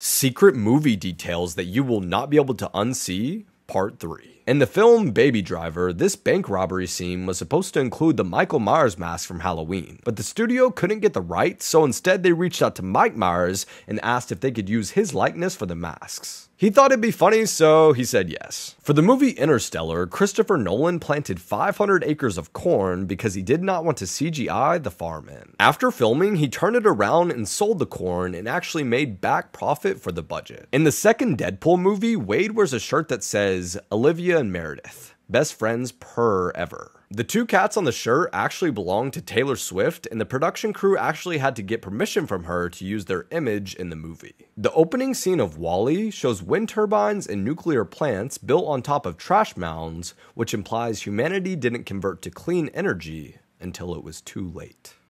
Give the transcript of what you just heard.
Secret Movie Details That You Will Not Be Able to Unsee, Part 3. In the film Baby Driver, this bank robbery scene was supposed to include the Michael Myers mask from Halloween, but the studio couldn't get the rights, so instead they reached out to Mike Myers and asked if they could use his likeness for the masks. He thought it'd be funny, so he said yes. For the movie Interstellar, Christopher Nolan planted 500 acres of corn because he did not want to CGI the farm in. After filming, he turned it around and sold the corn and actually made back profit for the budget. In the second Deadpool movie, Wade wears a shirt that says Olivia and Meredith, best friends per ever. The two cats on the shirt actually belonged to Taylor Swift, and the production crew actually had to get permission from her to use their image in the movie. The opening scene of Wally shows wind turbines and nuclear plants built on top of trash mounds, which implies humanity didn't convert to clean energy until it was too late.